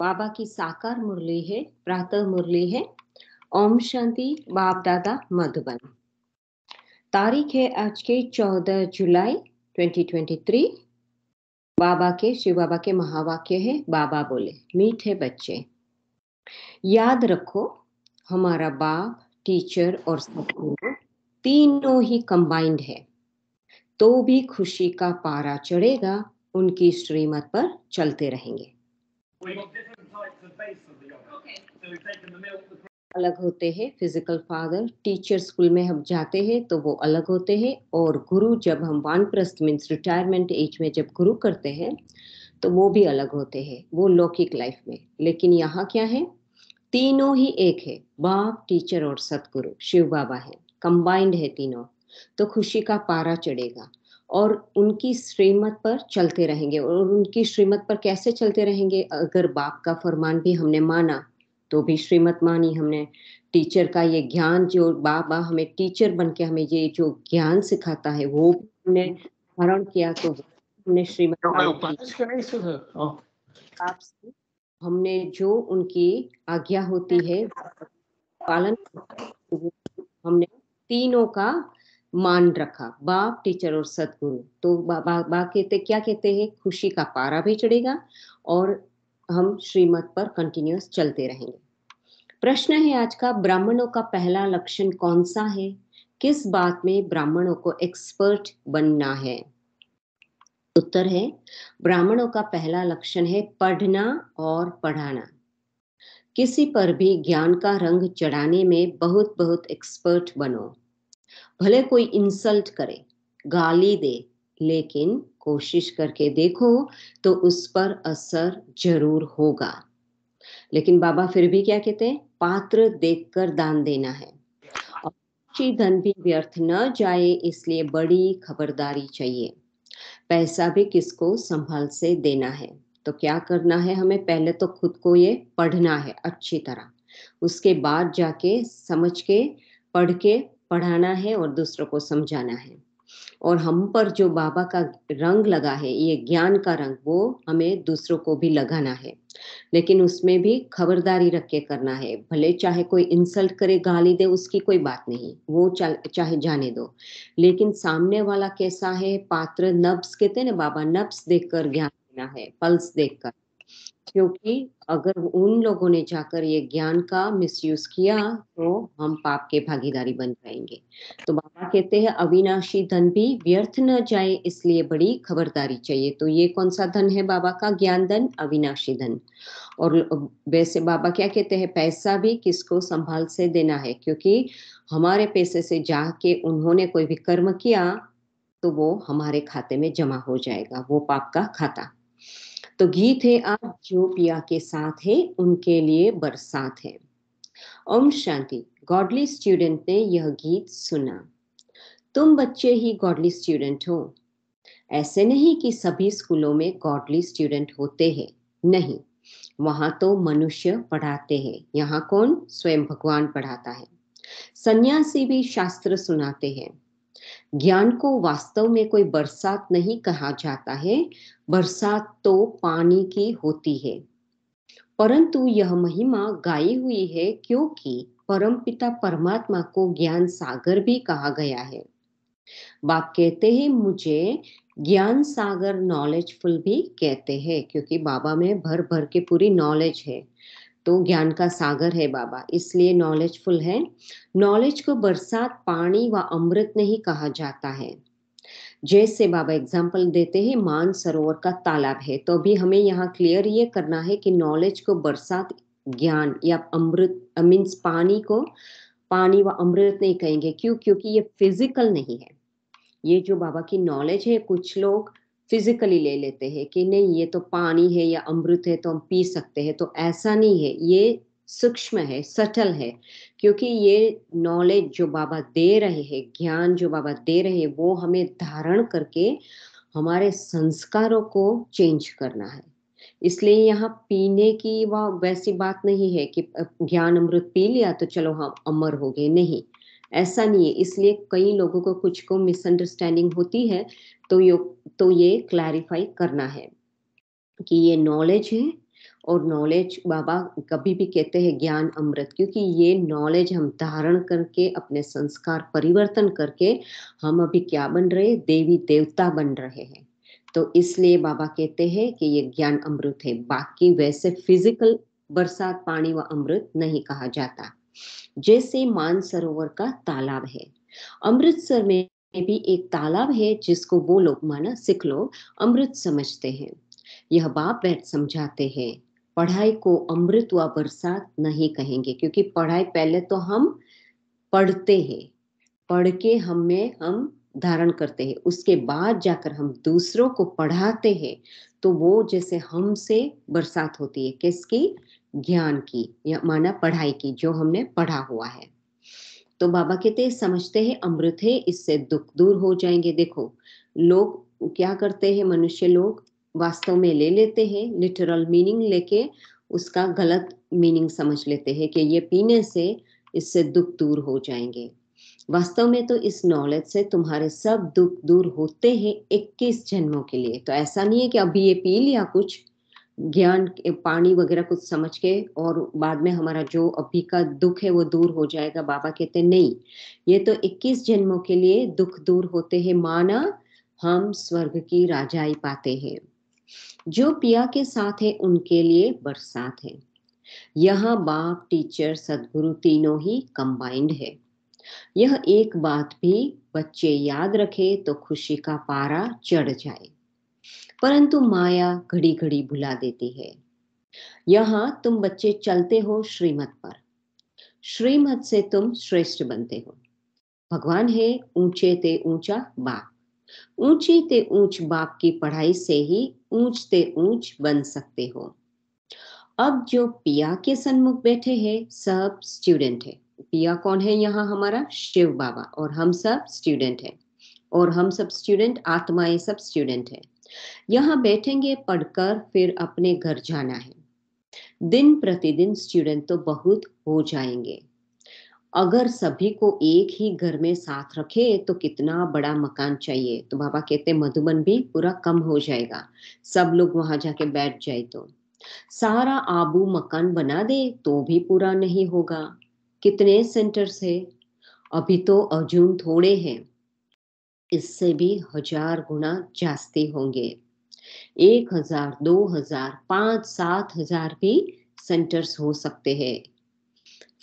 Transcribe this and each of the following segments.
बाबा की साकार मुरली है प्रातः मुरली है ओम शांति बाप दादा मधुबन तारीख है आज के 14 जुलाई 2023 बाबा के शिव बाबा के महावाक्य है बाबा बोले मीठे बच्चे याद रखो हमारा बाप टीचर और सतगुरु तीनों ही कंबाइंड है तो भी खुशी का पारा चढ़ेगा उनकी श्रीमत पर चलते रहेंगे अलग होते हैं फिजिकल फादर टीचर स्कूल में हम जाते हैं तो वो अलग होते हैं और गुरु जब हम वन वानप्रस्थ मीन्स रिटायरमेंट एज में जब गुरु करते हैं तो वो भी अलग होते हैं वो लौकिक लाइफ में लेकिन यहाँ क्या है तीनों ही एक है बाप टीचर और सतगुरु शिव बाबा है कंबाइंड है तीनों तो खुशी का पारा चढ़ेगा और उनकी श्रीमत पर चलते रहेंगे और उनकी श्रीमत पर कैसे चलते रहेंगे अगर बाप का फरमान भी हमने माना तो भी श्रीमत मानी हमने टीचर का ये ज्ञान जो बाबा हमें टीचर बन के हमें ये जो ज्ञान सिखाता है वो हमने धारण किया तो हमने श्रीमत तो हाँ। हमने जो उनकी आज्ञा होती है पालन हमने तीनों का मान रखा बाप टीचर और सदगुरु तो बाप बा, बा कहते क्या कहते हैं खुशी का पारा भी चढ़ेगा और हम श्रीमत पर कंटिन्यूस चलते रहेंगे प्रश्न है आज का ब्राह्मणों का पहला लक्षण कौन सा है किस बात में ब्राह्मणों को एक्सपर्ट बनना है उत्तर है ब्राह्मणों का पहला लक्षण है पढ़ना और पढ़ाना किसी पर भी ज्ञान का रंग चढ़ाने में बहुत बहुत एक्सपर्ट बनो भले कोई इंसल्ट करे गाली दे लेकिन कोशिश करके देखो तो उस पर असर जरूर होगा लेकिन बाबा फिर भी क्या कहते हैं पात्र देखकर दान देना है और धन भी व्यर्थ न जाए इसलिए बड़ी खबरदारी चाहिए पैसा भी किसको संभाल से देना है तो क्या करना है हमें पहले तो खुद को ये पढ़ना है अच्छी तरह उसके बाद जाके समझ के पढ़ के पढ़ाना है और दूसरों को समझाना है और हम पर जो बाबा का रंग लगा है ये ज्ञान का रंग वो हमें दूसरों को भी लगाना है लेकिन उसमें भी खबरदारी रख के करना है भले चाहे कोई इंसल्ट करे गाली दे उसकी कोई बात नहीं वो चाहे जाने दो लेकिन सामने वाला कैसा है पात्र नब्स कहते हैं ना बाबा नब्स देखकर ज्ञान लेना है पल्स देखकर क्योंकि अगर उन लोगों ने जाकर ये ज्ञान का मिसयूज किया तो हम पाप के भागीदारी बन जाएंगे तो बाबा कहते हैं अविनाशी धन भी व्यर्थ न जाए इसलिए बड़ी खबरदारी चाहिए तो ये कौन सा धन है बाबा का ज्ञान धन अविनाशी धन और वैसे बाबा क्या कहते हैं पैसा भी किसको संभाल से देना है क्योंकि हमारे पैसे से जाके उन्होंने कोई भी कर्म किया तो वो हमारे खाते में जमा हो जाएगा वो पाप का खाता तो गीत है आप जो पिया के साथ है उनके लिए बरसात है ओम शांति गॉडली स्टूडेंट ने यह गीत सुना तुम बच्चे ही गॉडली स्टूडेंट हो ऐसे नहीं कि सभी स्कूलों में गॉडली स्टूडेंट होते हैं नहीं वहां तो मनुष्य पढ़ाते हैं यहाँ कौन स्वयं भगवान पढ़ाता है सन्यासी भी शास्त्र सुनाते हैं ज्ञान को वास्तव में कोई बरसात नहीं कहा जाता है बरसात तो पानी की होती है परंतु यह महिमा गाई हुई है क्योंकि परमपिता परमात्मा को ज्ञान सागर भी कहा गया है बाप कहते हैं मुझे ज्ञान सागर नॉलेजफुल भी कहते हैं क्योंकि बाबा में भर भर के पूरी नॉलेज है तो ज्ञान का सागर है बाबा इसलिए नॉलेजफुल है नॉलेज को बरसात पानी व अमृत नहीं कहा जाता है जैसे बाबा एग्जाम्पल देते हैं मान सरोवर का तालाब है तो अभी हमें यहाँ क्लियर ये करना है कि नॉलेज को बरसात ज्ञान या अमृत मीन्स पानी को पानी व अमृत नहीं कहेंगे क्यों क्योंकि ये फिजिकल नहीं है ये जो बाबा की नॉलेज है कुछ लोग फिजिकली ले लेते हैं कि नहीं ये तो पानी है या अमृत है तो हम पी सकते हैं तो ऐसा नहीं है ये सूक्ष्म है सटल है क्योंकि ये नॉलेज जो बाबा दे रहे हैं ज्ञान जो बाबा दे रहे हैं वो हमें धारण करके हमारे संस्कारों को चेंज करना है इसलिए यहाँ पीने की वह वैसी बात नहीं है कि ज्ञान अमृत पी लिया तो चलो हम अमर हो गए नहीं ऐसा नहीं है इसलिए कई लोगों को कुछ को मिसअंडरस्टैंडिंग होती है तो यो तो ये क्लैरिफाई करना है कि ये नॉलेज है और नॉलेज बाबा कभी भी कहते हैं ज्ञान अमृत क्योंकि ये नॉलेज हम धारण करके अपने संस्कार परिवर्तन करके हम अभी क्या बन रहे देवी देवता बन रहे हैं तो इसलिए बाबा कहते हैं कि ये ज्ञान अमृत है बाकी वैसे फिजिकल बरसात पानी व अमृत नहीं कहा जाता जैसे मानसरोवर का तालाब है अमृतसर में भी एक तालाब है जिसको वो लोग माना सिख लोग अमृत समझते हैं यह बाप बैठ समझाते हैं पढ़ाई को अमृत व बरसात नहीं कहेंगे क्योंकि पढ़ाई पहले तो हम पढ़ते हैं पढ़ के हमें हम धारण करते हैं उसके बाद जाकर हम दूसरों को पढ़ाते हैं तो वो जैसे हमसे बरसात होती है किसकी ज्ञान की या माना पढ़ाई की जो हमने पढ़ा हुआ है तो बाबा कहते समझते हैं अमृत है इससे दुख दूर हो जाएंगे देखो लोग क्या करते हैं मनुष्य लोग वास्तव में ले लेते हैं लिटरल मीनिंग लेके उसका गलत मीनिंग समझ लेते हैं कि ये पीने से इससे दुख दूर हो जाएंगे वास्तव में तो इस नॉलेज से तुम्हारे सब दुख दूर होते हैं 21 जन्मों के लिए तो ऐसा नहीं है कि अभी ये पी लिया कुछ ज्ञान पानी वगैरह कुछ समझ के और बाद में हमारा जो अभी का दुख है वो दूर हो जाएगा बाबा कहते नहीं ये तो 21 जन्मों के लिए दुख दूर होते हैं माना हम स्वर्ग की राजाई पाते हैं जो पिया के साथ है उनके लिए बरसात है यहाँ बाप टीचर सदगुरु तीनों ही कंबाइंड है यह एक बात भी बच्चे याद रखे तो खुशी का पारा चढ़ जाए परंतु माया घड़ी घड़ी भुला देती है यहाँ तुम बच्चे चलते हो श्रीमत पर श्रीमत से तुम श्रेष्ठ बनते हो भगवान है ऊंचे ते ऊंचा बाप ऊंचे ते ऊंच बाप की पढ़ाई से ही ऊंच से ऊंच बन सकते हो अब जो पिया के सन्मुख बैठे हैं सब स्टूडेंट है पिया कौन है यहाँ हमारा शिव बाबा और हम सब स्टूडेंट है और हम सब स्टूडेंट आत्माएं सब स्टूडेंट है यहाँ बैठेंगे पढ़कर फिर अपने घर जाना है दिन प्रतिदिन स्टूडेंट तो बहुत हो जाएंगे अगर सभी को एक ही घर में साथ रखे तो कितना बड़ा मकान चाहिए तो बाबा कहते मधुबन भी पूरा कम हो जाएगा सब लोग वहां जाके बैठ जाए तो सारा आबू मकान बना दे तो भी पूरा नहीं होगा कितने सेंटर्स है अभी तो अर्जुन थोड़े हैं इससे भी हजार गुना जास्ती होंगे एक हजार दो हजार पांच सात हजार भी सेंटर्स हो सकते हैं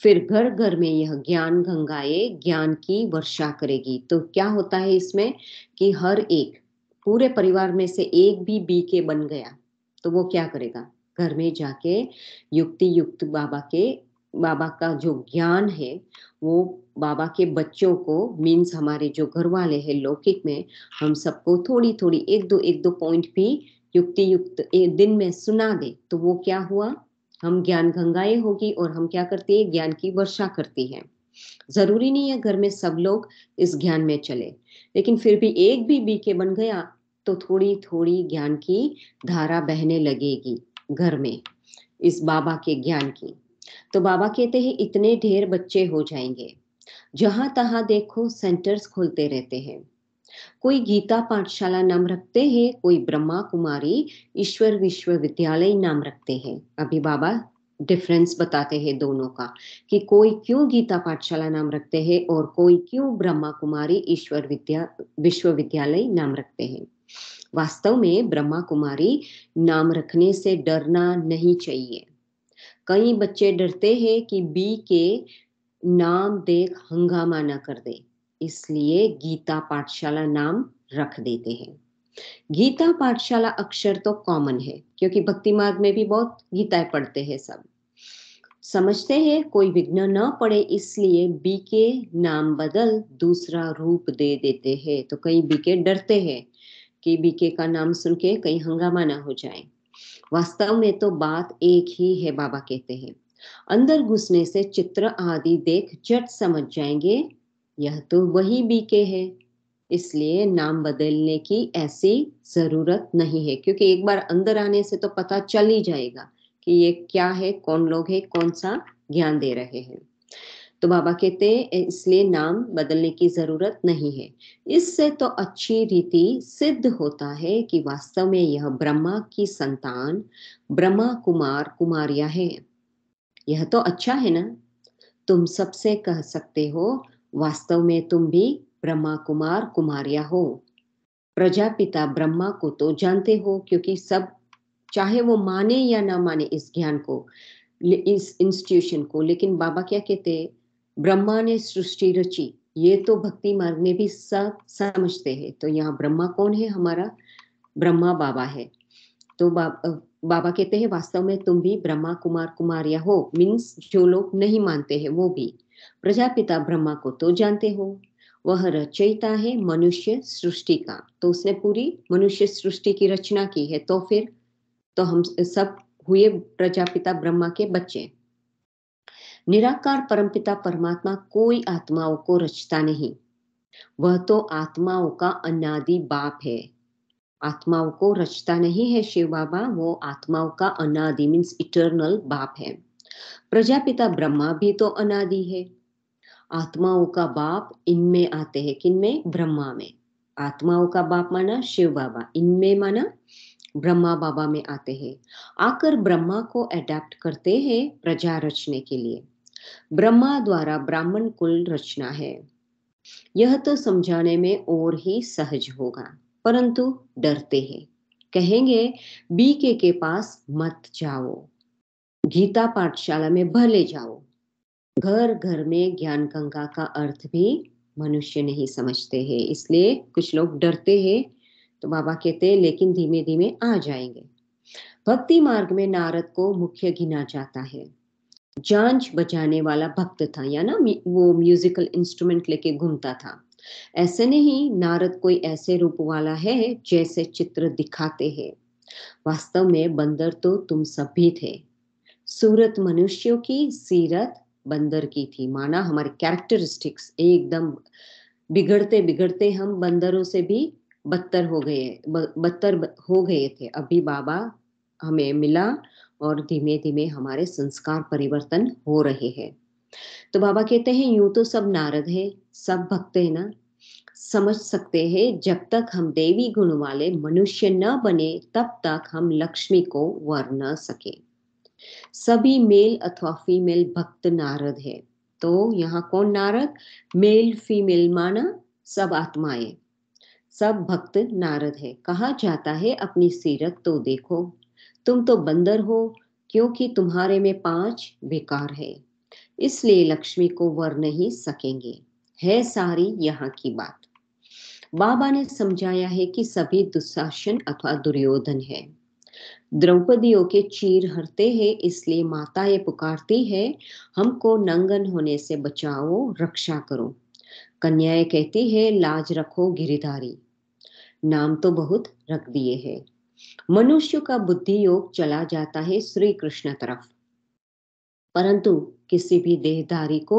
फिर घर घर में यह ज्ञान गंगाए ज्ञान की वर्षा करेगी तो क्या होता है इसमें कि हर एक पूरे परिवार में से एक भी बी के बन गया तो वो क्या करेगा घर में जाके युक्ति युक्त बाबा के बाबा का जो ज्ञान है वो बाबा के बच्चों को मीन्स हमारे जो घर वाले हैं लौकिक में हम सबको थोड़ी थोड़ी एक दो एक दो पॉइंट भी युक्ति युक्त एक दिन में सुना दे तो वो क्या हुआ हम ज्ञान गंगाएं होगी और हम क्या करते हैं ज्ञान की वर्षा करती हैं जरूरी नहीं है घर में सब लोग इस ज्ञान में चले लेकिन फिर भी एक भी बीके बन गया तो थोड़ी थोड़ी ज्ञान की धारा बहने लगेगी घर में इस बाबा के ज्ञान की तो बाबा कहते हैं इतने ढेर बच्चे हो जाएंगे जहां तहां देखो सेंटर्स खोलते रहते हैं कोई गीता पाठशाला नाम रखते हैं कोई ब्रह्मा कुमारी ईश्वर विश्वविद्यालय नाम रखते हैं अभी बाबा डिफरेंस बताते हैं दोनों का कि कोई क्यों गीता पाठशाला नाम रखते हैं और कोई क्यों ब्रह्मा कुमारी ईश्वर विद्या विश्वविद्यालय नाम रखते हैं वास्तव में ब्रह्मा कुमारी नाम रखने से डरना नहीं चाहिए कई बच्चे डरते हैं कि बी के नाम देख हंगामा ना कर दे इसलिए गीता पाठशाला नाम रख देते हैं गीता पाठशाला अक्षर तो कॉमन है क्योंकि भक्ति मार्ग में भी बहुत गीताएं पढ़ते हैं सब समझते हैं कोई विघ्न न पड़े इसलिए बीके नाम बदल दूसरा रूप दे देते हैं तो कई बीके डरते हैं कि बीके का नाम सुन के कहीं हंगामा ना हो जाए वास्तव में तो बात एक ही है बाबा कहते हैं अंदर घुसने से चित्र आदि देख झट समझ जाएंगे यह तो वही बीके है इसलिए नाम बदलने की ऐसी जरूरत नहीं है क्योंकि एक बार अंदर आने से तो पता चल ही जाएगा कि ये क्या है कौन लोग है कौन सा ज्ञान दे रहे हैं तो बाबा कहते हैं इसलिए नाम बदलने की जरूरत नहीं है इससे तो अच्छी रीति सिद्ध होता है कि वास्तव में यह ब्रह्मा की संतान ब्रह्मा कुमार कुमारिया है यह तो अच्छा है ना तुम सबसे कह सकते हो वास्तव में तुम भी ब्रह्मा कुमार कुमारिया हो प्रजापिता ब्रह्मा को तो जानते हो क्योंकि सब चाहे वो माने या ना माने इस ज्ञान को इस इंस्टीट्यूशन को लेकिन बाबा क्या कहते ब्रह्मा ने सृष्टि रची ये तो भक्ति मार्ग में भी सब समझते हैं तो यहाँ ब्रह्मा कौन है हमारा ब्रह्मा बाबा है तो बाबा बाबा कहते हैं वास्तव में तुम भी ब्रह्मा कुमार कुमार या हो मीन्स जो लोग नहीं मानते हैं वो भी प्रजापिता ब्रह्मा को तो जानते हो वह रचयिता है मनुष्य सृष्टि का तो उसने पूरी मनुष्य सृष्टि की रचना की है तो फिर तो हम सब हुए प्रजापिता ब्रह्मा के बच्चे निराकार परमपिता परमात्मा कोई आत्माओं को रचता नहीं वह तो आत्माओं का अनादि बाप है आत्माओं को रचता नहीं है शिव बाबा वो आत्माओं का अनादि मीन्स इटर्नल बाप है प्रजापिता ब्रह्मा भी तो अनादि है आत्माओं का बाप इनमें आते हैं किनमें ब्रह्मा में आत्माओं का बाप माना शिव बाबा इनमें माना ब्रह्मा बाबा में आते हैं आकर ब्रह्मा को अडेप्ट करते हैं प्रजा रचने के लिए ब्रह्मा द्वारा ब्राह्मण कुल रचना है यह तो समझाने में और ही सहज होगा परंतु डरते हैं कहेंगे बीके के पास मत जाओ गीता पाठशाला में भले जाओ घर घर में ज्ञान गंगा का अर्थ भी मनुष्य नहीं समझते हैं इसलिए कुछ लोग डरते हैं तो बाबा कहते हैं लेकिन धीमे धीमे आ जाएंगे भक्ति मार्ग में नारद को मुख्य गिना जाता है जांच बजाने वाला भक्त था या ना वो म्यूजिकल इंस्ट्रूमेंट लेके घूमता था ऐसे नहीं नारद कोई ऐसे रूप वाला है जैसे चित्र दिखाते हैं वास्तव में बंदर तो तुम सब भी थे सूरत मनुष्यों की सीरत बंदर की थी माना हमारे कैरेक्टरिस्टिक्स एकदम बिगड़ते बिगड़ते हम बंदरों से भी बदतर हो गए बदतर हो गए थे अभी बाबा हमें मिला और धीमे धीमे हमारे संस्कार परिवर्तन हो रहे हैं तो बाबा कहते हैं यूं तो सब नारद है सब भक्त है ना समझ सकते हैं जब तक हम देवी गुण वाले मनुष्य न बने तब तक हम लक्ष्मी को वर न सके सभी मेल अथवा फीमेल भक्त नारद है तो यहाँ कौन नारद मेल फीमेल माना सब आत्माएं सब भक्त नारद है कहा जाता है अपनी सीरत तो देखो तुम तो बंदर हो क्योंकि तुम्हारे में पांच विकार है इसलिए लक्ष्मी को वर नहीं सकेंगे है सारी यहाँ की बात बाबा ने समझाया है कि सभी दुशासन अथवा दुर्योधन है द्रौपदियों के चीर हरते हैं इसलिए माता ये पुकारती है हमको नंगन होने से बचाओ रक्षा करो कन्याएं कहती है लाज रखो गिरिधारी नाम तो बहुत रख दिए है मनुष्य का बुद्धि योग चला जाता है श्री कृष्ण तरफ परंतु किसी भी देहधारी को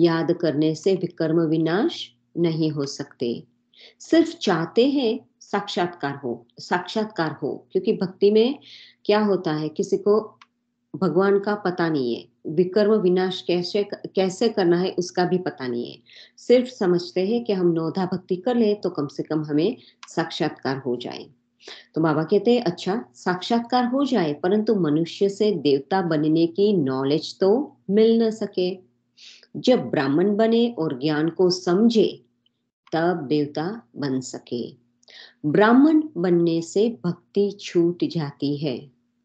याद करने से विकर्म विनाश नहीं हो सकते सिर्फ चाहते हैं साक्षात्कार हो साक्षात्कार हो क्योंकि भक्ति में क्या होता है किसी को भगवान का पता नहीं है विकर्म विनाश कैसे कैसे करना है उसका भी पता नहीं है सिर्फ समझते हैं कि हम नोधा भक्ति कर ले तो कम से कम हमें साक्षात्कार हो जाए तो बाबा कहते हैं अच्छा साक्षात्कार हो जाए परंतु मनुष्य से देवता बनने की नॉलेज तो मिल न सके जब ब्राह्मण बने और ज्ञान को समझे तब देवता बन सके ब्राह्मण बनने से भक्ति छूट जाती है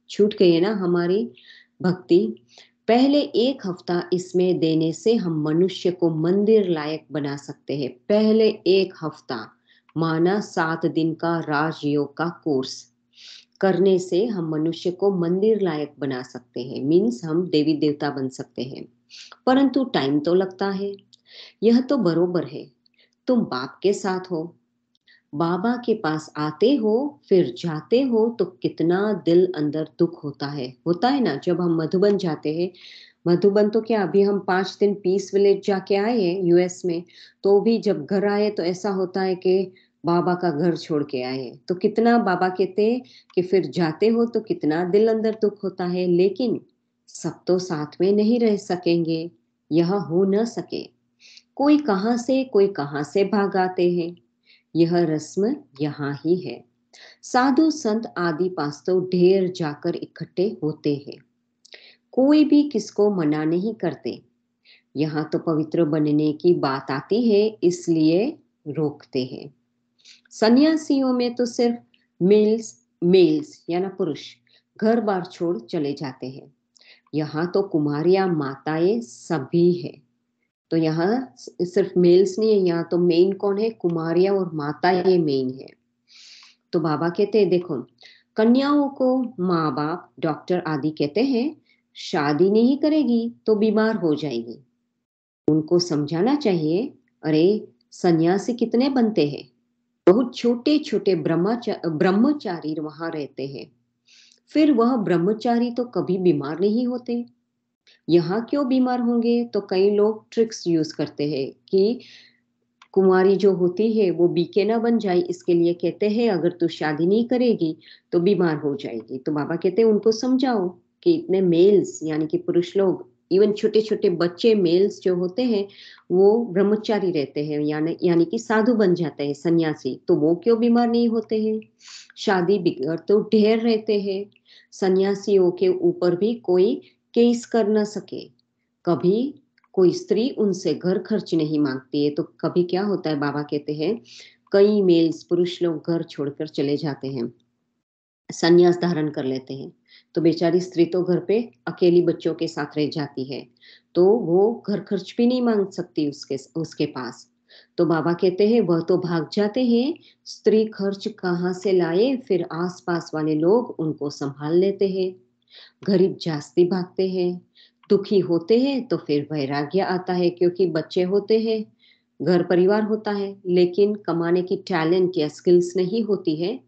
छूट गई है ना हमारी भक्ति पहले एक हफ्ता इसमें देने से हम मनुष्य को मंदिर लायक बना सकते हैं पहले एक हफ्ता माना सात दिन का राजयोग का कोर्स करने से हम मनुष्य को मंदिर लायक बना सकते हैं मीन्स हम देवी देवता बन सकते हैं परंतु टाइम तो लगता है यह तो बरोबर है तुम बाप के साथ हो बाबा के पास आते हो फिर जाते हो तो कितना दिल अंदर दुख होता है होता है ना जब हम मधुबन जाते हैं मधुबन तो क्या अभी हम पाँच दिन पीस विलेज जाके आए हैं यूएस में तो भी जब घर आए तो ऐसा होता है कि बाबा का घर छोड़ के आए तो कितना बाबा कहते कि फिर जाते हो तो कितना दिल अंदर दुख होता है लेकिन सब तो साथ में नहीं रह सकेंगे यह हो न सके कोई कहाँ से कोई कहाँ से भाग आते हैं यह रस्म यहाँ ही है साधु संत आदि पास तो ढेर जाकर इकट्ठे होते हैं कोई भी किसको मना नहीं करते यहाँ तो पवित्र बनने की बात आती है इसलिए रोकते हैं सन्यासियों में तो सिर्फ मेल्स मेल्स यानी पुरुष घर बार छोड़ चले जाते हैं यहाँ तो कुमारियां माताएं सभी है तो यहाँ सिर्फ मेल्स नहीं है यहाँ तो मेन कौन है कुमारियां और माताएं मेन है तो बाबा कहते हैं देखो कन्याओं को माँ बाप डॉक्टर आदि कहते हैं शादी नहीं करेगी तो बीमार हो जाएगी उनको समझाना चाहिए अरे सन्यासी कितने बनते हैं बहुत छोटे छोटे ब्रह्मचारी वहां रहते हैं फिर वह ब्रह्मचारी तो कभी बीमार नहीं होते यहाँ क्यों बीमार होंगे तो कई लोग ट्रिक्स यूज करते हैं कि कुमारी जो होती है वो बीके ना बन जाए इसके लिए कहते हैं अगर तू शादी नहीं करेगी तो बीमार हो जाएगी तो बाबा कहते हैं उनको समझाओ कि इतने मेल्स यानी कि पुरुष लोग इवन छोटे छोटे बच्चे मेल्स जो होते हैं वो ब्रह्मचारी रहते हैं यानी यानी कि साधु बन जाते हैं सन्यासी तो वो क्यों बीमार नहीं होते हैं शादी बिगड़ तो ढेर रहते हैं सन्यासियों के ऊपर भी कोई केस कर ना सके कभी कोई स्त्री उनसे घर खर्च नहीं मांगती है तो कभी क्या होता है बाबा कहते हैं कई मेल्स पुरुष लोग घर छोड़कर चले जाते हैं संन्यास धारण कर लेते हैं तो बेचारी स्त्री तो घर पे अकेली बच्चों के साथ रह जाती है तो वो घर खर्च भी नहीं मांग सकती उसके उसके पास तो बाबा कहते हैं वह तो भाग जाते हैं स्त्री खर्च कहाँ से लाए फिर आसपास वाले लोग उनको संभाल लेते हैं गरीब जास्ती भागते हैं दुखी होते हैं तो फिर वैराग्य आता है क्योंकि बच्चे होते हैं घर परिवार होता है लेकिन कमाने की टैलेंट या स्किल्स नहीं होती है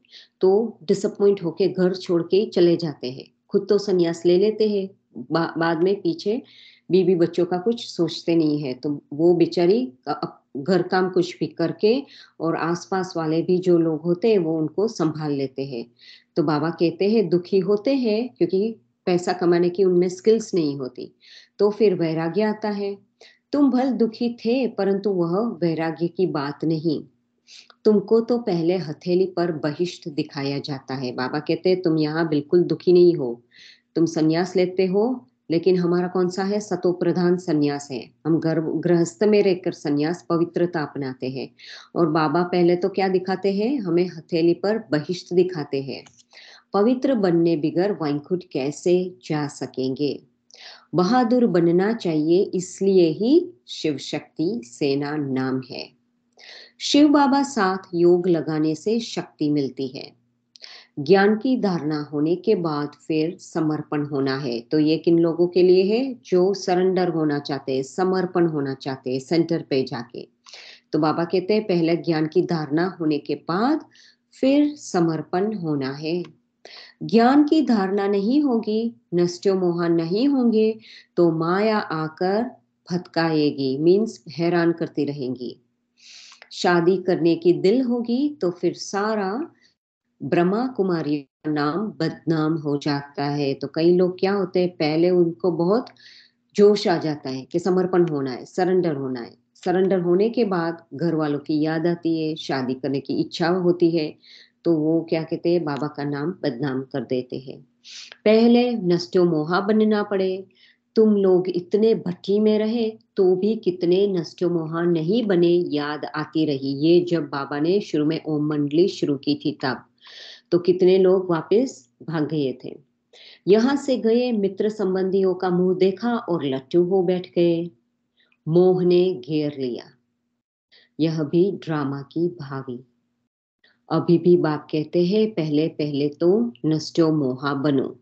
तो डिसअपॉइंट होके घर छोड़ के चले जाते हैं खुद तो संन्यास ले लेते हैं बा, बाद में पीछे बीबी बच्चों का कुछ सोचते नहीं है तो वो बेचारी घर काम कुछ भी करके और आसपास वाले भी जो लोग होते हैं वो उनको संभाल लेते हैं तो बाबा कहते हैं दुखी होते हैं क्योंकि पैसा कमाने की उनमें स्किल्स नहीं होती तो फिर वैराग्य आता है तुम भल दुखी थे परंतु वह वैराग्य की बात नहीं तुमको तो पहले हथेली पर बहिष्ठ दिखाया जाता है बाबा कहते हैं तुम यहाँ बिल्कुल दुखी नहीं हो तुम संन्यास लेते हो लेकिन हमारा कौन सा है सतो प्रधान संन्यास है हम गर्भ गृहस्थ में रहकर संन्यास पवित्रता अपनाते हैं और बाबा पहले तो क्या दिखाते हैं हमें हथेली पर बहिष्ठ दिखाते हैं पवित्र बनने बिगर वाइंकुट कैसे जा सकेंगे बहादुर बनना चाहिए इसलिए ही शिव शक्ति सेना नाम है शिव बाबा साथ योग लगाने से शक्ति मिलती है ज्ञान की धारणा होने के बाद फिर समर्पण होना है तो ये किन लोगों के लिए है जो सरेंडर होना चाहते हैं समर्पण होना चाहते हैं सेंटर पे जाके तो बाबा कहते हैं पहले ज्ञान की धारणा होने के बाद फिर समर्पण होना है ज्ञान की धारणा नहीं होगी नष्टो मोहन नहीं होंगे तो माया आकर भटकाएगी मीन्स हैरान करती रहेंगी शादी करने की दिल होगी तो फिर सारा ब्रह्मा कुमारी का नाम बदनाम हो जाता है तो कई लोग क्या होते हैं पहले उनको बहुत जोश आ जाता है कि समर्पण होना है सरेंडर होना है सरेंडर होने के बाद घर वालों की याद आती है शादी करने की इच्छा होती है तो वो क्या कहते हैं बाबा का नाम बदनाम कर देते हैं पहले नष्टो मोहा बनना पड़े तुम लोग इतने भट्टी में रहे तो भी कितने नष्टो मोहान नहीं बने याद आती रही ये जब बाबा ने शुरू में ओम मंडली शुरू की थी तब तो कितने लोग वापस भाग गए थे यहां से गए मित्र संबंधियों का मुंह देखा और लट्टू हो बैठ गए मोह ने घेर लिया यह भी ड्रामा की भावी अभी भी बाप कहते हैं पहले पहले तो नष्टो मोहा बनो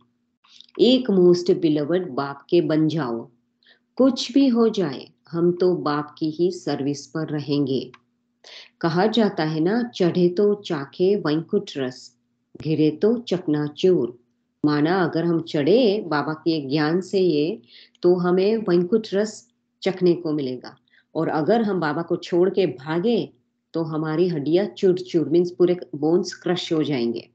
एक मोस्ट बिलवड बाप के बन जाओ कुछ भी हो जाए हम तो बाप की ही सर्विस पर रहेंगे कहा जाता है ना चढ़े तो चाखे वैंकुट रस घिरे तो चकनाचूर माना अगर हम चढ़े बाबा के ज्ञान से ये तो हमें वैंकुट रस चखने को मिलेगा और अगर हम बाबा को छोड़ के भागे तो हमारी हड्डियां चूर चूर मीन्स पूरे बोन्स क्रश हो जाएंगे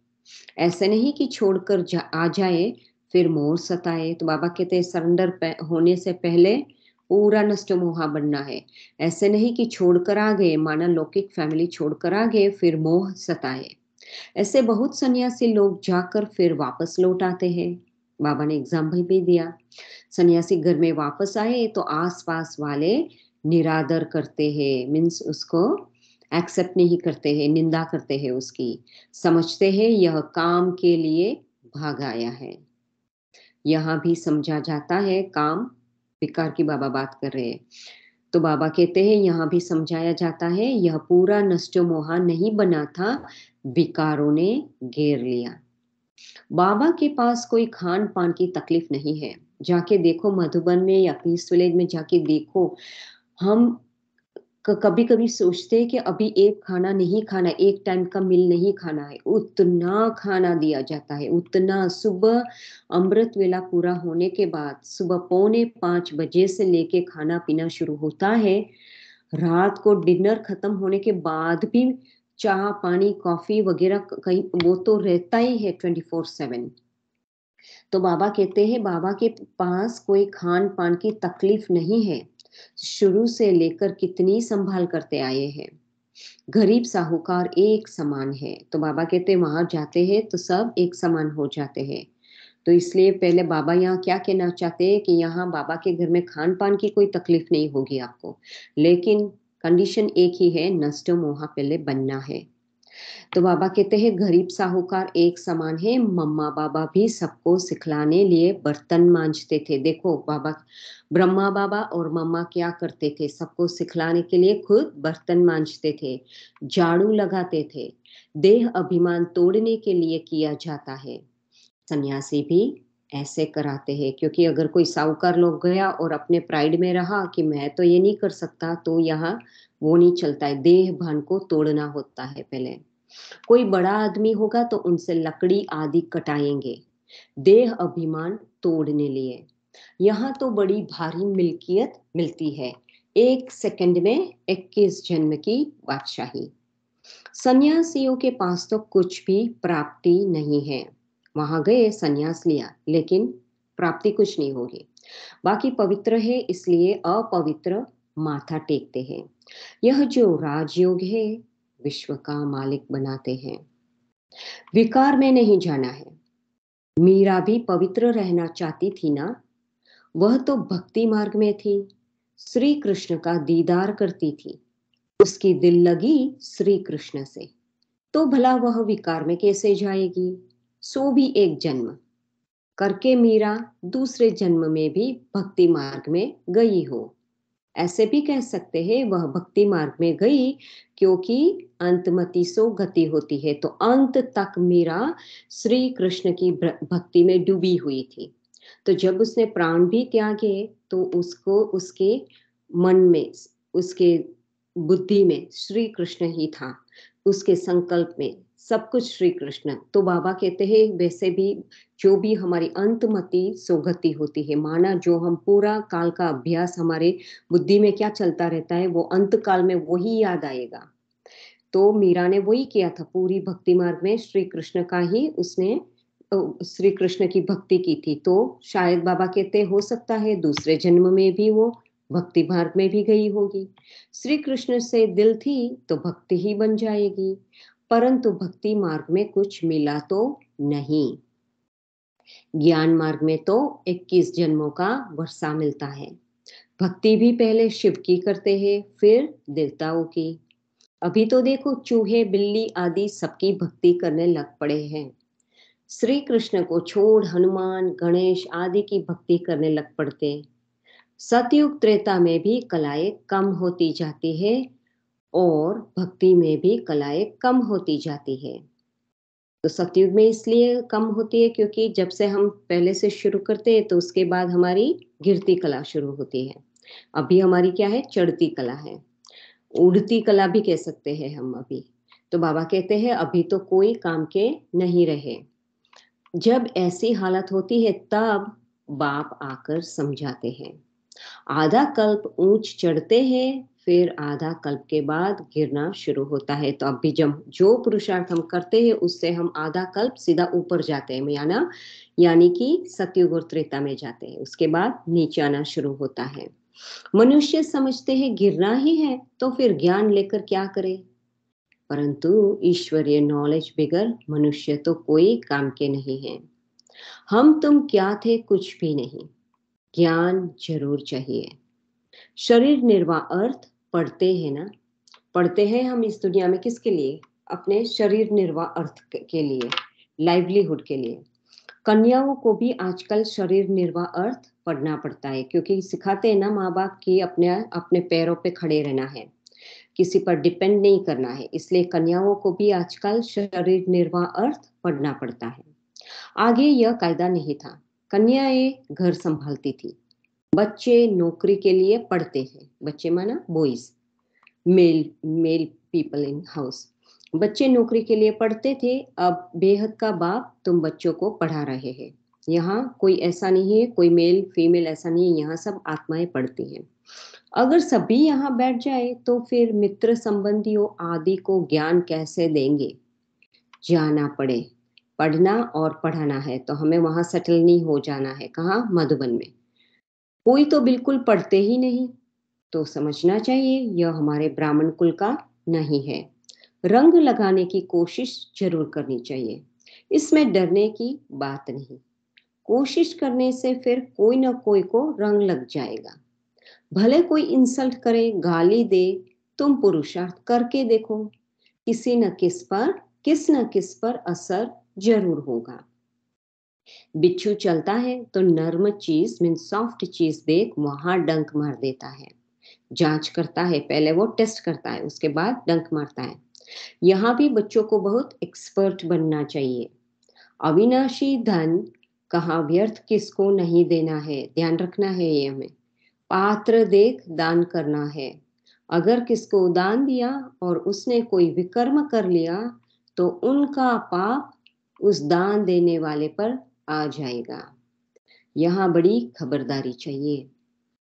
ऐसे नहीं कि छोड़कर जा, आ जाए फिर मोर सताए तो बाबा कहते हैं सरेंडर होने से पहले पूरा नष्ट मोहा बनना है ऐसे नहीं कि छोड़कर आ गए माना लौकिक फैमिली छोड़कर आ गए फिर मोह सताए ऐसे बहुत सन्यासी लोग जाकर फिर वापस लौट आते हैं बाबा ने एग्जाम्पल भी दिया सन्यासी घर में वापस आए तो आसपास वाले निरादर करते हैं मीन्स उसको एक्सेप्ट नहीं करते हैं निंदा करते हैं उसकी समझते हैं यह काम के लिए भाग आया है यहाँ भी समझा जाता है काम विकार की बाबा बात कर रहे हैं तो बाबा कहते हैं यहाँ भी समझाया जाता है यह पूरा नष्ट मोहा नहीं बना था विकारों ने घेर लिया बाबा के पास कोई खान पान की तकलीफ नहीं है जाके देखो मधुबन में या पीस विलेज में जाके देखो हम कभी कभी सोचते हैं कि अभी एक खाना नहीं खाना एक टाइम का मिल नहीं खाना है उतना खाना दिया जाता है उतना सुबह अमृत वेला पूरा होने के बाद सुबह पौने पाँच बजे से लेके खाना पीना शुरू होता है रात को डिनर खत्म होने के बाद भी चाह पानी कॉफी वगैरह कहीं वो तो रहता ही है ट्वेंटी फोर सेवन तो बाबा कहते हैं बाबा के पास कोई खान पान की तकलीफ नहीं है शुरू से लेकर कितनी संभाल करते आए हैं गरीब साहूकार एक समान है तो बाबा कहते वहां जाते हैं तो सब एक समान हो जाते हैं तो इसलिए पहले बाबा यहाँ क्या कहना चाहते हैं कि यहाँ बाबा के घर में खान पान की कोई तकलीफ नहीं होगी आपको लेकिन कंडीशन एक ही है नष्ट मोहा पहले बनना है तो बाबा कहते हैं गरीब साहूकार एक समान है मम्मा बाबा भी सबको सिखलाने लिए बर्तन मांझते थे देखो बाबा ब्रह्मा बाबा और मम्मा क्या करते थे सबको सिखलाने के लिए खुद बर्तन मांझते थे झाड़ू लगाते थे देह अभिमान तोड़ने के लिए किया जाता है सन्यासी भी ऐसे कराते हैं क्योंकि अगर कोई साहूकार लोग गया और अपने प्राइड में रहा कि मैं तो ये नहीं कर सकता तो यहाँ वो नहीं चलता है देह भान को तोड़ना होता है पहले कोई बड़ा आदमी होगा तो उनसे लकड़ी आदि कटाएंगे देह अभिमान तोड़ने लिए यहाँ तो बड़ी भारी मिल्कियत मिलती है एक सेकंड में इक्कीस जन्म की बादशाही सन्यासियों के पास तो कुछ भी प्राप्ति नहीं है वहां गए सन्यास लिया लेकिन प्राप्ति कुछ नहीं होगी बाकी पवित्र है इसलिए अपवित्र माथा टेकते हैं यह जो राजयोग है विश्व का मालिक बनाते हैं विकार में नहीं जाना है मीरा भी पवित्र रहना चाहती थी ना वह तो भक्ति मार्ग में थी श्री कृष्ण का दीदार करती थी उसकी दिल लगी श्री कृष्ण से तो भला वह विकार में कैसे जाएगी सो भी एक जन्म करके मीरा दूसरे जन्म में भी भक्ति मार्ग में गई हो ऐसे भी कह सकते हैं वह भक्ति मार्ग में गई क्योंकि अंतमति सो गति होती है तो अंत तक मीरा श्री कृष्ण की भक्ति में डूबी हुई थी तो जब उसने प्राण भी त्यागे तो उसको उसके मन में उसके बुद्धि में श्री कृष्ण ही था उसके संकल्प में सब कुछ श्री कृष्ण तो बाबा कहते हैं वैसे भी जो भी हमारी अंतमति सोगति होती है माना जो हम पूरा काल का अभ्यास हमारे बुद्धि में क्या चलता रहता है वो अंत काल में वही याद आएगा तो मीरा ने वही किया था पूरी भक्ति मार्ग में श्री कृष्ण का ही उसने श्री कृष्ण की भक्ति की थी तो शायद बाबा कहते हो सकता है दूसरे जन्म में भी वो भक्ति मार्ग में भी गई होगी श्री कृष्ण से दिल थी तो भक्ति ही बन जाएगी परंतु भक्ति मार्ग में कुछ मिला तो नहीं ज्ञान मार्ग में तो 21 जन्मों का वर्षा मिलता है भक्ति भी पहले शिव की करते हैं फिर देवताओं की अभी तो देखो चूहे बिल्ली आदि सबकी भक्ति करने लग पड़े हैं श्री कृष्ण को छोड़ हनुमान गणेश आदि की भक्ति करने लग पड़ते सतयुग त्रेता में भी कलाएं कम होती जाती है और भक्ति में भी कलाएं कम होती जाती है तो सतयुग में इसलिए कम होती है क्योंकि जब से हम पहले से शुरू करते हैं तो उसके बाद हमारी गिरती कला शुरू होती है अभी हमारी क्या है चढ़ती कला है उड़ती कला भी कह सकते हैं हम अभी तो बाबा कहते हैं अभी तो कोई काम के नहीं रहे जब ऐसी हालत होती है तब बाप आकर समझाते हैं आधा कल्प ऊंच चढ़ते हैं फिर आधा कल्प के बाद गिरना शुरू होता है तो अब भी जब जो पुरुषार्थ हम करते हैं उससे हम आधा कल्प सीधा ऊपर जाते हैं याना यानी कि सत्युग और त्रेता में जाते हैं उसके बाद नीचे आना शुरू होता है मनुष्य समझते हैं गिरना ही है तो फिर ज्ञान लेकर क्या करे परंतु ईश्वरीय नॉलेज बिगर मनुष्य तो कोई काम के नहीं है हम तुम क्या थे कुछ भी नहीं ज्ञान जरूर चाहिए शरीर निर्वाह अर्थ पढ़ते हैं ना पढ़ते हैं हम इस दुनिया में किसके लिए अपने शरीर निर्वाह अर्थ के लिए लाइवलीहुड के लिए कन्याओं को भी आजकल शरीर निर्वाह अर्थ पढ़ना पड़ता है क्योंकि सिखाते हैं ना माँ बाप की अपने अपने पैरों पे खड़े रहना है किसी पर डिपेंड नहीं करना है इसलिए कन्याओं को भी आजकल शरीर निर्वाह अर्थ पढ़ना पड़ता है आगे यह कायदा नहीं था कन्याएं घर संभालती थी बच्चे नौकरी के लिए पढ़ते हैं बच्चे माना boys male male people in house बच्चे नौकरी के लिए पढ़ते थे अब बेहद का बाप तुम बच्चों को पढ़ा रहे हैं यहाँ कोई ऐसा नहीं है कोई मेल फीमेल ऐसा नहीं है यहाँ सब आत्माएं पढ़ती हैं अगर सभी यहाँ बैठ जाए तो फिर मित्र संबंधियों आदि को ज्ञान कैसे देंगे जाना पड़े पढ़ना और पढ़ाना है तो हमें वहां सेटल नहीं हो जाना है कहा मधुबन में कोई तो बिल्कुल पढ़ते ही नहीं तो समझना चाहिए यह हमारे ब्राह्मण कुल का नहीं है रंग लगाने की कोशिश जरूर करनी चाहिए इसमें डरने की बात नहीं कोशिश करने से फिर कोई ना कोई को रंग लग जाएगा भले कोई इंसल्ट करे गाली दे तुम पुरुषार्थ करके देखो किसी न किस पर किस न किस पर असर जरूर होगा बिच्छू चलता है तो नर्म चीज मीन सॉफ्ट चीज देख वहां डंक मार देता है जांच करता है पहले वो टेस्ट करता है उसके बाद डंक मारता है यहाँ भी बच्चों को बहुत एक्सपर्ट बनना चाहिए अविनाशी धन कहा व्यर्थ किसको नहीं देना है ध्यान रखना है ये हमें पात्र देख दान करना है अगर किसको दान दिया और उसने कोई विकर्म कर लिया तो उनका पाप उस दान देने वाले पर आ जाएगा यहाँ बड़ी खबरदारी चाहिए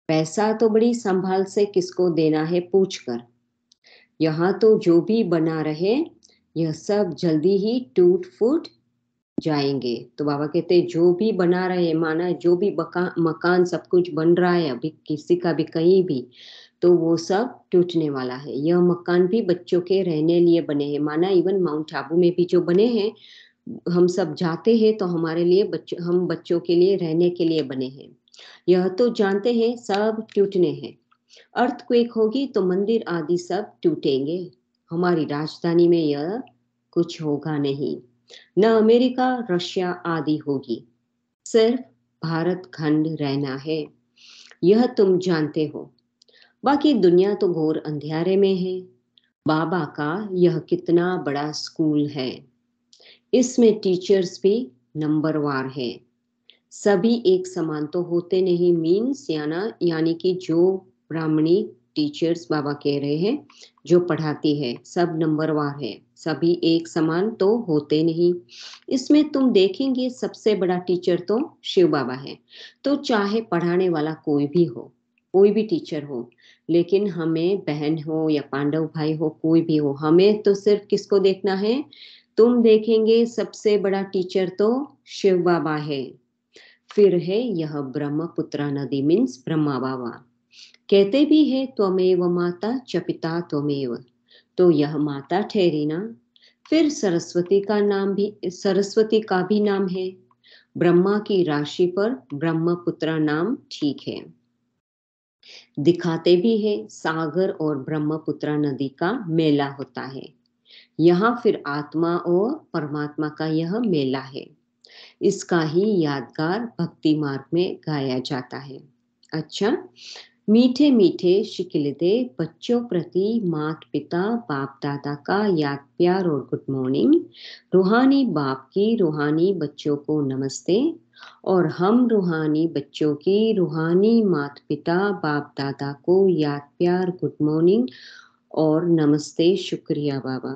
पैसा तो बड़ी संभाल से किसको देना है पूछकर यहाँ तो जो भी बना रहे यह सब जल्दी ही टूट फूट जाएंगे तो बाबा कहते जो भी बना रहे माना जो भी बका, मकान सब कुछ बन रहा है अभी किसी का भी कहीं भी तो वो सब टूटने वाला है यह मकान भी बच्चों के रहने लिए बने हैं माना इवन माउंट आबू में भी जो बने हैं हम सब जाते हैं तो हमारे लिए बच्चों हम बच्चों के लिए रहने के लिए बने हैं यह तो जानते हैं सब टूटने हैं अर्थ क्वेक होगी तो मंदिर आदि सब टूटेंगे हमारी राजधानी में यह कुछ होगा नहीं न अमेरिका रशिया आदि होगी सिर्फ भारत खंड रहना है यह तुम जानते हो बाकी दुनिया तो घोर अंधेरे में है बाबा का यह कितना बड़ा स्कूल है इसमें टीचर्स भी नंबरवार है सभी एक समान तो होते नहीं मीन्स याना यानी कि जो ब्राह्मणी टीचर्स बाबा कह रहे हैं जो पढ़ाती है सब नंबरवार है सभी एक समान तो होते नहीं इसमें तुम देखेंगे सबसे बड़ा टीचर तो शिव बाबा है तो चाहे पढ़ाने वाला कोई भी हो कोई भी टीचर हो लेकिन हमें बहन हो या पांडव भाई हो कोई भी हो हमें तो सिर्फ किसको देखना है तुम देखेंगे सबसे बड़ा टीचर तो शिव बाबा है फिर है यह पुत्रा नदी मीन्स ब्रह्मा बाबा कहते भी है त्वमेव माता चपिता त्वमेव तो यह माता ठहरी ना फिर सरस्वती का नाम भी सरस्वती का भी नाम है ब्रह्मा की राशि पर ब्रह्मपुत्रा नाम ठीक है दिखाते भी है सागर और ब्रह्मपुत्रा नदी का मेला होता है यहाँ फिर आत्मा और परमात्मा का यह मेला है इसका ही यादगार भक्ति मार्ग में गाया जाता है अच्छा मीठे मीठे शिकलते बच्चों प्रति मात पिता बाप दादा का याद प्यार और गुड मॉर्निंग रूहानी बाप की रूहानी बच्चों को नमस्ते और हम रूहानी बच्चों की रूहानी मात पिता बाप दादा को याद प्यार गुड मॉर्निंग और नमस्ते शुक्रिया बाबा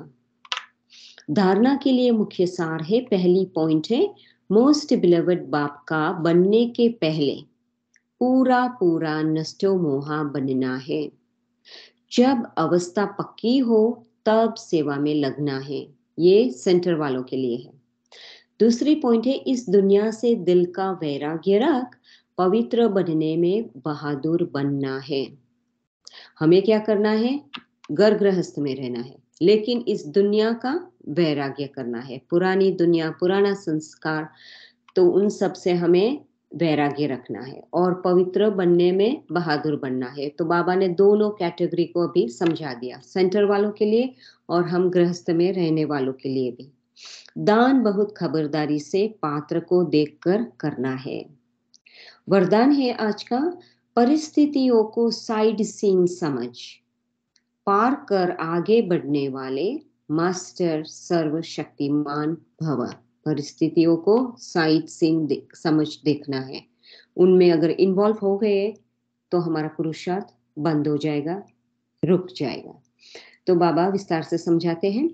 धारणा के लिए मुख्य सार है पहली पॉइंट है मोस्ट बिलवड बाप का बनने के पहले पूरा पूरा नष्टो मोहा बनना है जब अवस्था पक्की हो तब सेवा में लगना है ये सेंटर वालों के लिए है दूसरी पॉइंट है इस दुनिया से दिल का वैराग्य रख पवित्र बनने में बहादुर बनना है हमें क्या करना है घर गृहस्थ में रहना है लेकिन इस दुनिया का वैराग्य करना है पुरानी दुनिया पुराना संस्कार तो उन सब से हमें वैराग्य रखना है और पवित्र बनने में बहादुर बनना है तो बाबा ने दोनों कैटेगरी को अभी समझा दिया सेंटर वालों के लिए और हम गृहस्थ में रहने वालों के लिए भी दान बहुत खबरदारी से पात्र को देखकर करना है वरदान है आज का परिस्थितियों को साइड सीन समझ पार कर आगे बढ़ने वाले मास्टर सर्वशक्तिमान भव परिस्थितियों को साइट सीन समझ देखना है उनमें अगर इन्वॉल्व हो गए तो हमारा पुरुषार्थ बंद हो जाएगा रुक जाएगा तो बाबा विस्तार से समझाते हैं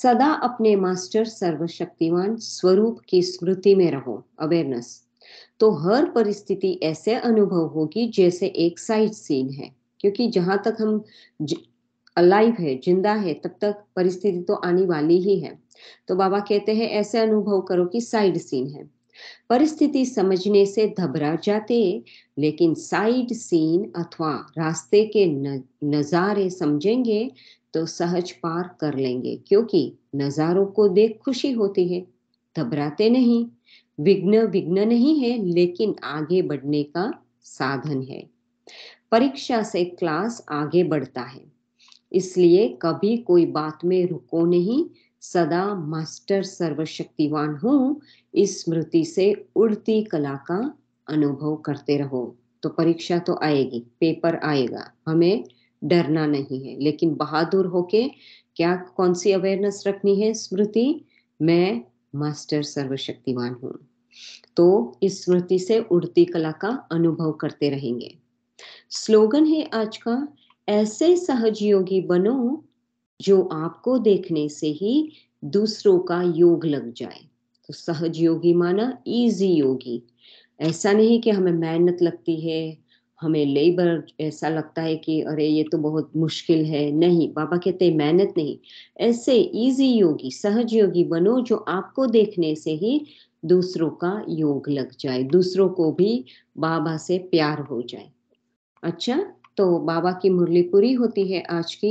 सदा अपने मास्टर सर्वशक्तिमान स्वरूप की स्मृति में रहो अवेयरनेस तो हर परिस्थिति ऐसे अनुभव होगी जैसे एक साइड सीन है क्योंकि जहां तक हम अलाइव है जिंदा है तब तक परिस्थिति तो आने वाली ही है तो बाबा कहते हैं ऐसे अनुभव करो कि साइड सीन है परिस्थिति समझने से घबरा जाते लेकिन साइड सीन अथवा रास्ते के नजारे समझेंगे तो सहज पार कर लेंगे क्योंकि नजारों को देख खुशी होती है घबराते नहीं विघ्न विघ्न नहीं है लेकिन आगे बढ़ने का साधन है परीक्षा से क्लास आगे बढ़ता है इसलिए कभी कोई बात में रुको नहीं सदा मास्टर सर्वशक्तिवान हो इस स्मृति से उड़ती कला का अनुभव करते रहो तो परीक्षा तो आएगी पेपर आएगा हमें डरना नहीं है लेकिन बहादुर होके क्या कौन सी अवेयरनेस रखनी है स्मृति मैं मास्टर सर्वशक्तिवान हूँ तो इस स्मृति से उड़ती कला का अनुभव करते रहेंगे स्लोगन है आज का ऐसे सहजयोगी बनो जो आपको देखने से ही दूसरों का योग लग जाए तो सहजयोगी माना इजी योगी ऐसा नहीं कि हमें मेहनत लगती है हमें लेबर ऐसा लगता है कि अरे ये तो बहुत मुश्किल है नहीं बाबा कहते मेहनत नहीं ऐसे इजी योगी सहज योगी बनो जो आपको देखने से ही दूसरों का योग लग जाए दूसरों को भी बाबा से प्यार हो जाए अच्छा तो बाबा की मुरली पूरी होती है आज की